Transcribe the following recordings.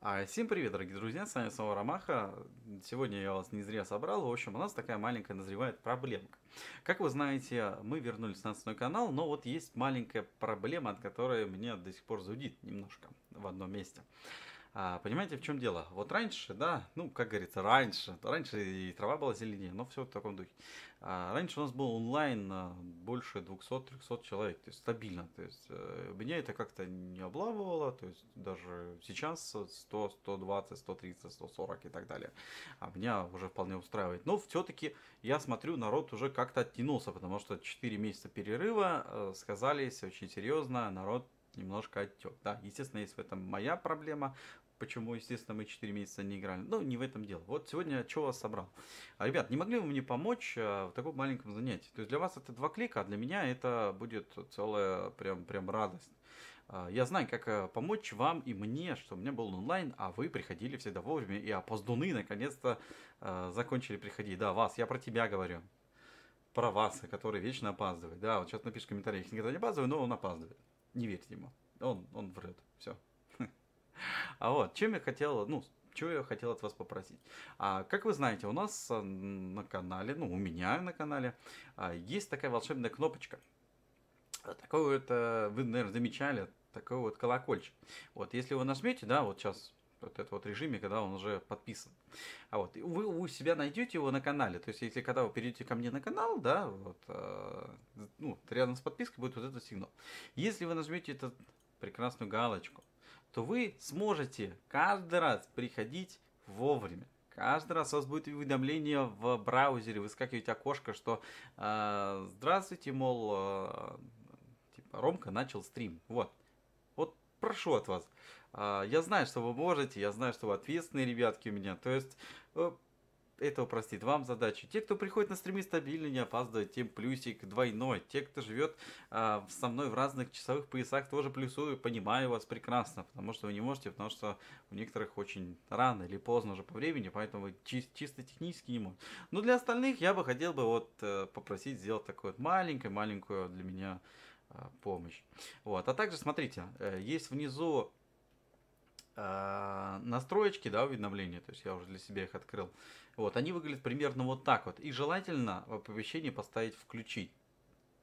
А, всем привет, дорогие друзья, с вами снова Ромаха. Сегодня я вас не зря собрал. В общем, у нас такая маленькая назревает проблемка. Как вы знаете, мы вернулись на основной канал, но вот есть маленькая проблема, от которой мне до сих пор зудит немножко в одном месте. А, понимаете, в чем дело? Вот раньше, да, ну, как говорится, раньше, раньше и трава была зеленее, но все в таком духе. А, раньше у нас был онлайн а, больше 200-300 человек, то есть стабильно. То есть э, меня это как-то не облавывало, то есть даже сейчас 100, 120, 130, 140 и так далее. А меня уже вполне устраивает. Но все-таки я смотрю, народ уже как-то оттянулся, потому что 4 месяца перерыва э, сказались очень серьезно, народ немножко отек, Да, естественно, есть в этом моя проблема, почему, естественно, мы 4 месяца не играли. но ну, не в этом дело. Вот сегодня что вас собрал. ребят, не могли бы вы мне помочь э, в таком маленьком занятии? То есть для вас это два клика, а для меня это будет целая прям, прям радость. Э, я знаю, как э, помочь вам и мне, что у меня был онлайн, а вы приходили всегда вовремя, и опоздуны наконец-то а, закончили приходить. Да, вас, я про тебя говорю. Про вас, который вечно опаздывает. Да, вот сейчас напишешь в комментариях, никогда не опаздываю, но он опаздывает не верьте ему. Он, он врет. Все. А вот, чем я хотел, ну, чего я хотел от вас попросить. А, как вы знаете, у нас э, на канале, ну, у меня на канале, а, есть такая волшебная кнопочка. Такой вот, э, вы, наверное, замечали, такой вот колокольчик. Вот, если вы нажмете, да, вот сейчас вот этот вот режиме, когда он уже подписан. А вот вы у себя найдете его на канале. То есть, если когда вы перейдете ко мне на канал, да, вот, э, ну, рядом с подпиской будет вот этот сигнал. Если вы нажмете эту прекрасную галочку, то вы сможете каждый раз приходить вовремя. Каждый раз у вас будет уведомление в браузере, выскакивает окошко, что э, здравствуйте, мол, э, типа Ромка начал стрим. Вот прошу от вас. А, я знаю, что вы можете, я знаю, что вы ответственные ребятки у меня. То есть, э, это упростит вам задачу. Те, кто приходит на стримы стабильно, не опаздывает, тем плюсик двойной. Те, кто живет э, со мной в разных часовых поясах, тоже плюсую, понимаю вас прекрасно, потому что вы не можете, потому что у некоторых очень рано или поздно уже по времени, поэтому вы чисто технически не можете. Но для остальных я бы хотел бы вот э, попросить сделать такое вот маленькое-маленькую для меня Э, помощь. Вот. А также, смотрите, э, есть внизу э, настроечки, да, уведомления, то есть я уже для себя их открыл. Вот, они выглядят примерно вот так вот. И желательно в оповещении поставить «включить».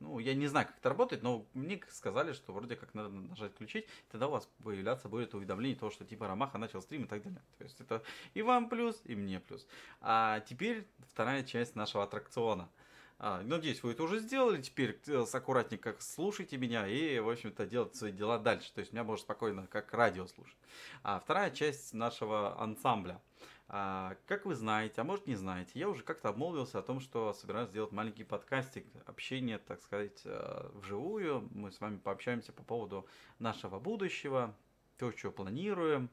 Ну, я не знаю, как это работает, но мне сказали, что вроде как надо нажать «включить», тогда у вас появляться будет уведомление того, что типа Ромаха начал стрим и так далее. То есть это и вам плюс, и мне плюс. А теперь вторая часть нашего аттракциона – а, надеюсь, вы это уже сделали. Теперь э, аккуратненько слушайте меня и, в общем-то, делать свои дела дальше. То есть меня можно спокойно как радио слушать. А вторая часть нашего ансамбля. А, как вы знаете, а может не знаете, я уже как-то обмолвился о том, что собираюсь сделать маленький подкастик, общение, так сказать, э, вживую. Мы с вами пообщаемся по поводу нашего будущего, то, что планируем.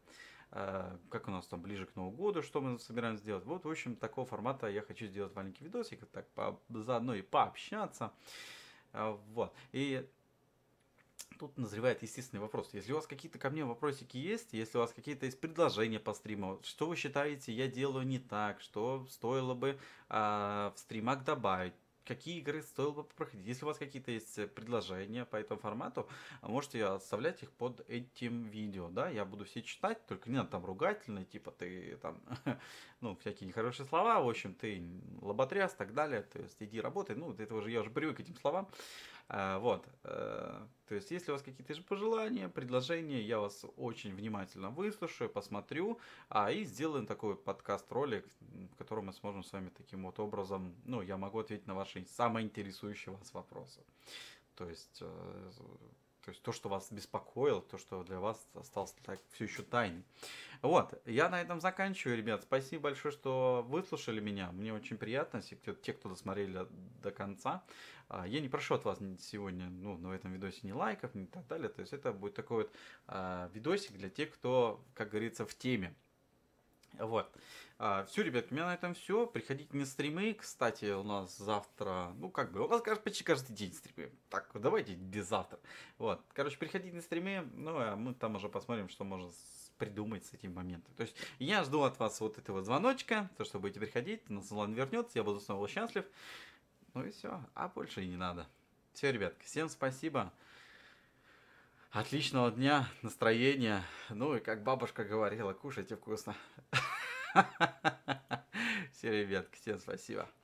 Э, как у нас там ближе к Новому году, что мы собираемся сделать. Вот, в общем, такого формата я хочу сделать маленький видосик, так по, заодно и пообщаться. Э, вот. И тут назревает естественный вопрос. Если у вас какие-то ко мне вопросики есть, если у вас какие-то есть предложения по стриму, что вы считаете, я делаю не так, что стоило бы э, в стримах добавить, какие игры стоило бы проходить. Если у вас какие-то есть э, предложения по этому формату, можете оставлять их под этим видео, да, я буду все читать, только не надо там ругательные, типа ты там, ну, всякие нехорошие слова, в общем, ты лоботряс и так далее, то есть иди работай, ну, это уже, я уже привык к этим словам, а, вот. Э, то есть, если у вас какие-то же пожелания, предложения, я вас очень внимательно выслушаю, посмотрю, а и сделаем такой подкаст-ролик, в котором мы сможем с вами таким вот образом, ну, я могу ответить на ваши самые интересующие вас вопросы. То есть, э, то есть то, что вас беспокоило, то, что для вас осталось так все еще тайной. Вот, я на этом заканчиваю, ребят. Спасибо большое, что выслушали меня. Мне очень приятно, если кто, те, кто досмотрели до конца. А, я не прошу от вас сегодня, ну, на этом видосе ни лайков, ни так далее. То есть это будет такой вот а, видосик для тех, кто, как говорится, в теме. Вот. А, все, ребят, у меня на этом все. Приходите на стримы. Кстати, у нас завтра, ну как бы, у нас кажется, почти каждый день стримы. Так, давайте до завтра. Вот. Короче, приходите на стримы, ну а мы там уже посмотрим, что можно придумать с этим моментом. То есть я жду от вас вот этого звоночка, то, что будете приходить, на салон вернется, я буду снова счастлив. Ну и все, а больше и не надо. Все, ребят, всем спасибо отличного дня, настроения. Ну и как бабушка говорила, кушайте вкусно. Все, ребятки, всем спасибо.